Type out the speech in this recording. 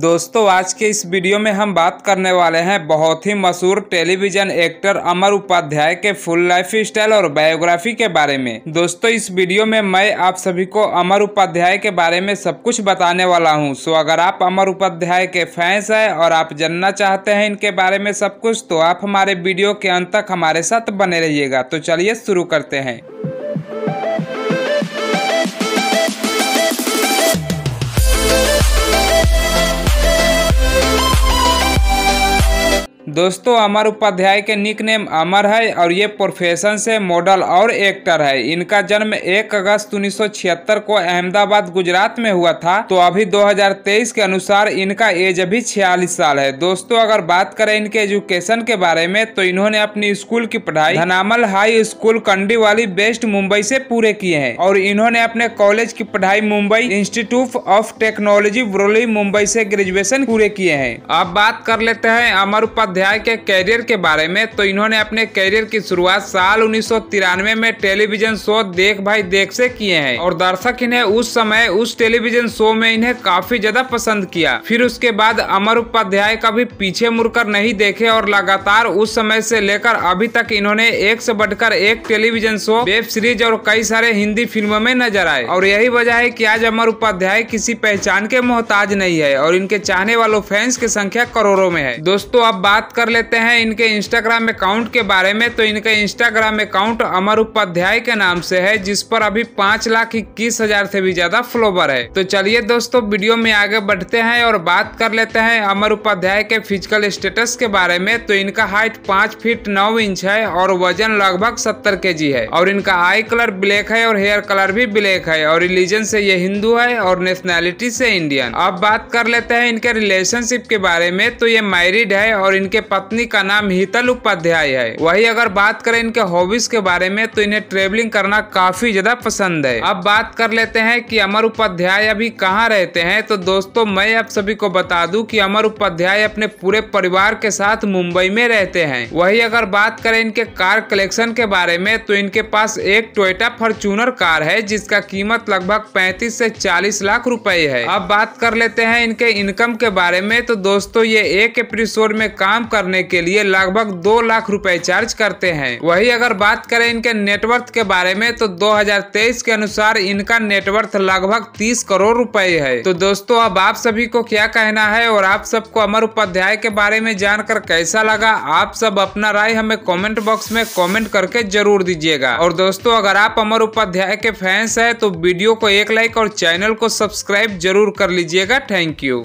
दोस्तों आज के इस वीडियो में हम बात करने वाले हैं बहुत ही मशहूर टेलीविजन एक्टर अमर उपाध्याय के फुल लाइफ स्टाइल और बायोग्राफी के बारे में दोस्तों इस वीडियो में मैं आप सभी को अमर उपाध्याय के बारे में सब कुछ बताने वाला हूं सो अगर आप अमर उपाध्याय के फैंस हैं और आप जानना चाहते हैं इनके बारे में सब कुछ तो आप हमारे वीडियो के अंत तक हमारे साथ बने रहिएगा तो चलिए शुरू करते हैं दोस्तों अमर उपाध्याय के निक नेम अमर है और ये प्रोफेशन से मॉडल और एक्टर है इनका जन्म 1 अगस्त उन्नीस को अहमदाबाद गुजरात में हुआ था तो अभी 2023 के अनुसार इनका एज अभी 46 साल है दोस्तों अगर बात करें इनके एजुकेशन के बारे में तो इन्होंने अपनी स्कूल की पढ़ाई धनामल हाई स्कूल कंडी वाली बेस्ट मुंबई से पूरे किए हैं और इन्होंने अपने कॉलेज की पढ़ाई मुंबई इंस्टीट्यूट ऑफ टेक्नोलॉजी बुरोली मुंबई से ग्रेजुएशन पूरे किए हैं अब बात कर लेते हैं अमर उपाध्याय उपाध्याय के कैरियर के बारे में तो इन्होंने अपने कैरियर की शुरुआत साल उन्नीस में टेलीविजन शो देख भाई देख से किए हैं और दर्शक इन्हें उस समय उस टेलीविजन शो में इन्हें काफी ज्यादा पसंद किया फिर उसके बाद अमर उपाध्याय कभी पीछे मुड़कर नहीं देखे और लगातार उस समय से लेकर अभी तक इन्होंने एक से बढ़कर एक टेलीविजन शो वेब सीरीज और कई सारे हिंदी फिल्मों में नजर आए और यही वजह है कि आज अमर उपाध्याय किसी पहचान के मोहताज नहीं है और इनके चाहने वालों फैंस की संख्या करोड़ों में है दोस्तों अब बात कर लेते हैं इनके इंस्टाग्राम अकाउंट के बारे में तो इनका इंस्टाग्राम अकाउंट अमर उपाध्याय के नाम से है जिस पर अभी पाँच लाख इक्कीस हजार से भी ज्यादा फॉलोवर है तो चलिए दोस्तों वीडियो में आगे बढ़ते हैं और बात कर लेते हैं अमर उपाध्याय के फिजिकल स्टेटस के बारे में तो इनका हाइट पाँच फीट नौ इंच है और वजन लगभग सत्तर के है और इनका आई कलर ब्लैक है और हेयर कलर भी ब्लैक है और रिलीजन से ये हिंदू है और नेशनैलिटी से इंडियन अब बात कर लेते हैं इनके रिलेशनशिप के बारे में तो ये मैरिड है और इनके पत्नी का नाम हितल उपाध्याय है वही अगर बात करें इनके हॉबीज के बारे में तो इन्हें ट्रेवलिंग करना काफी ज्यादा पसंद है अब बात कर लेते हैं कि अमर उपाध्याय अभी कहाँ रहते हैं तो दोस्तों मैं आप सभी को बता दूं कि अमर उपाध्याय अपने पूरे परिवार के साथ मुंबई में रहते हैं वही अगर बात करें इनके कार कलेक्शन के बारे में तो इनके पास एक टोयटा फॉर्चूनर कार है जिसका कीमत लगभग पैंतीस से चालीस लाख रुपए है अब बात कर लेते हैं इनके इनकम के बारे में तो दोस्तों ये एक एपिसोड में काम करने के लिए लगभग दो लाख रुपए चार्ज करते हैं वही अगर बात करें इनके नेटवर्थ के बारे में तो 2023 के अनुसार इनका नेटवर्थ लगभग 30 करोड़ रुपए है तो दोस्तों अब आप सभी को क्या कहना है और आप सबको अमर उपाध्याय के बारे में जानकर कैसा लगा आप सब अपना राय हमें कॉमेंट बॉक्स में कॉमेंट करके जरूर दीजिएगा और दोस्तों अगर आप अमर उपाध्याय के फैंस है तो वीडियो को एक लाइक और चैनल को सब्सक्राइब जरूर कर लीजिएगा थैंक यू